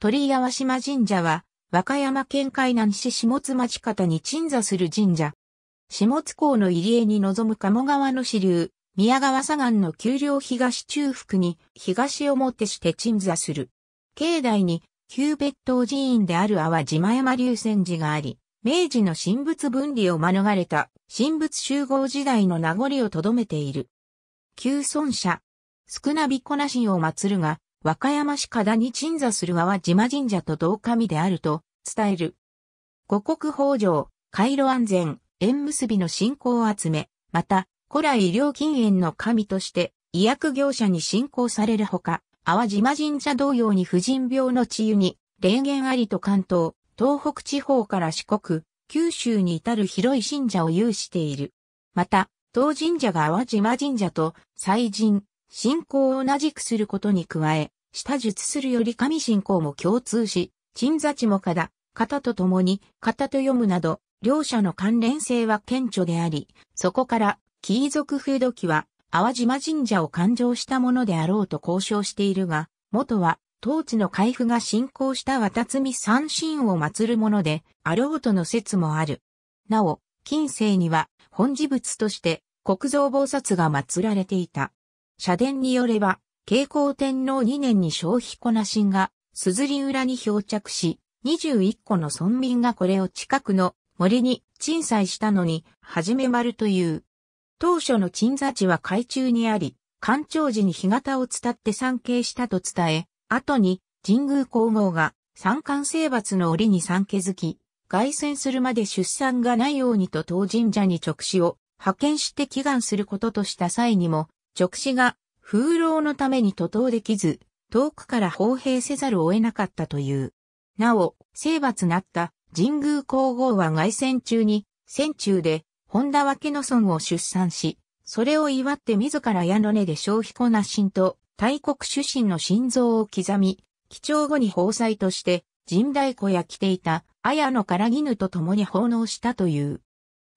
鳥居淡島神社は、和歌山県海南市下津町方に鎮座する神社。下津港の入り江に臨む鴨川の支流、宮川左岸の丘陵東中腹に東をもってして鎮座する。境内に旧別当寺院である阿波島山流泉寺があり、明治の神仏分離を免れた神仏集合時代の名残をとどめている。旧尊者、少なびこなしを祀るが、和歌山市下田に鎮座する和和島神社と同神であると伝える。五国法上、回路安全、縁結びの信仰を集め、また、古来医療禁煙の神として、医薬業者に信仰されるほか、淡島神社同様に婦人病の治癒に、霊言ありと関東、東北地方から四国、九州に至る広い神社を有している。また、当神社が淡島神社と、祭神、信仰を同じくすることに加え、下術するより神信仰も共通し、鎮座地もかだ、型と共に、型と読むなど、両者の関連性は顕著であり、そこから、貴族風土記は、淡島神社を勘定したものであろうと交渉しているが、元は、当地の海部が信仰した渡積三神を祀るもので、あろうとの説もある。なお、近世には、本事物として、国蔵菩薩が祀られていた。社殿によれば、慶光天皇2年に消費粉信が、硯浦に漂着し、21個の村民がこれを近くの森に鎮祭したのに、はじめ丸という。当初の鎮座地は海中にあり、干潮時に干潟を伝って参詣したと伝え、後に神宮皇后が三冠征伐の折に参景づき、外戦するまで出産がないようにと当神社に直視を派遣して祈願することとした際にも、直視が風浪のために徒党できず、遠くから砲兵せざるを得なかったという。なお、征伐なった神宮皇后は外戦中に、戦中で本田分の孫を出産し、それを祝って自ら矢の根で消費こなしんと大国主神の心臓を刻み、貴重後に宝祭として神代子や着ていた綾野から絹と共に奉納したという。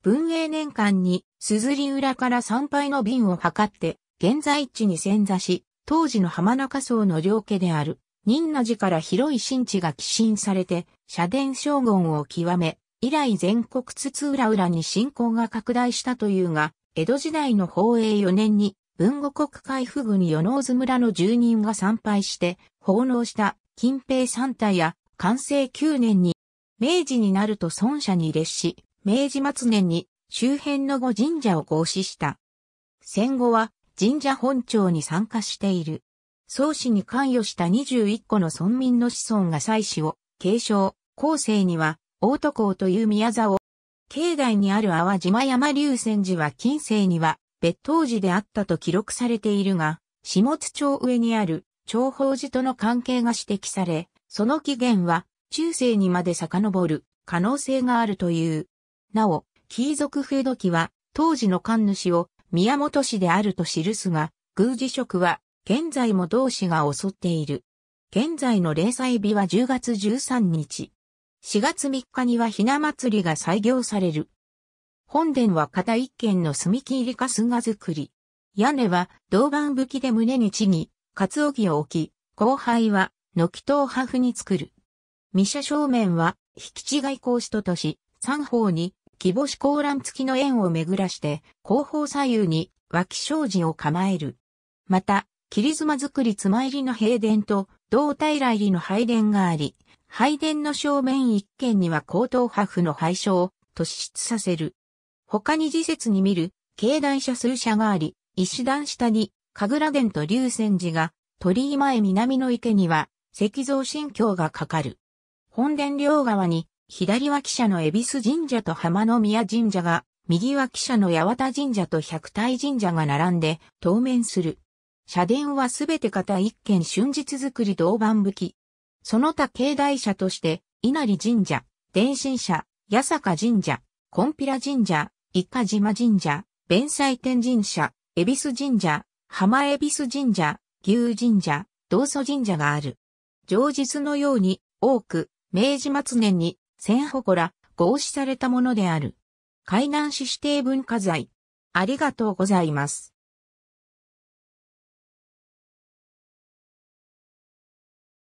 文永年間に、硯り裏から参拝の瓶を測って、現在地に潜座し、当時の浜中荘の両家である、仁の寺から広い新地が寄進されて、社殿将軍を極め、以来全国津々浦々に信仰が拡大したというが、江戸時代の宝永4年に、文後国海府軍与能津村の住人が参拝して、奉納した近平三体や、完成9年に、明治になると孫社に列し、明治末年に周辺の御神社を合祀した。戦後は神社本庁に参加している。宗師に関与した21個の村民の子孫が祭祀を継承、後世には、大都港という宮座を、境内にある淡島山流泉寺は近世には、別当寺であったと記録されているが、下津町上にある長宝寺との関係が指摘され、その起源は中世にまで遡る可能性があるという。なお、貴族風土記は当時の神主を宮本氏であると記すが、宮司職は、現在も同氏が襲っている。現在の例祭日は10月13日。4月3日にはひな祭りが採用される。本殿は片一軒の炭切りかすが作り。屋根は銅板吹きで胸にちぎ、おぎを置き、後輩はのきと破風に作る。三社正面は、引き違い格子ととし、三方に木星高欄付きの円を巡らして、後方左右に脇障子を構える。また、切妻作り妻入りの平殿と、胴体来入りの拝殿があり、拝殿の正面一軒には高等破風の拝所を突出させる。他に時節に見る、境内者数社があり、石段下に、神楽殿と龍泉寺が、鳥居前南の池には、石像神教がかかる。本殿両側に、左は記者の恵比寿神社と浜宮神社が、右は記者の八幡神社と百体神社が並んで、当面する。社殿はすべて方一軒春日作り銅板武器。その他境内社として、稲荷神社、電信社、八坂神社、コンピラ神社、伊賀島神社、弁祭天神社、恵比寿神社、浜恵比寿神社、牛神社、道祖神社がある。上日のように多く、明治末年に千祠、合祀されたものである。海南市指定文化財。ありがとうございます。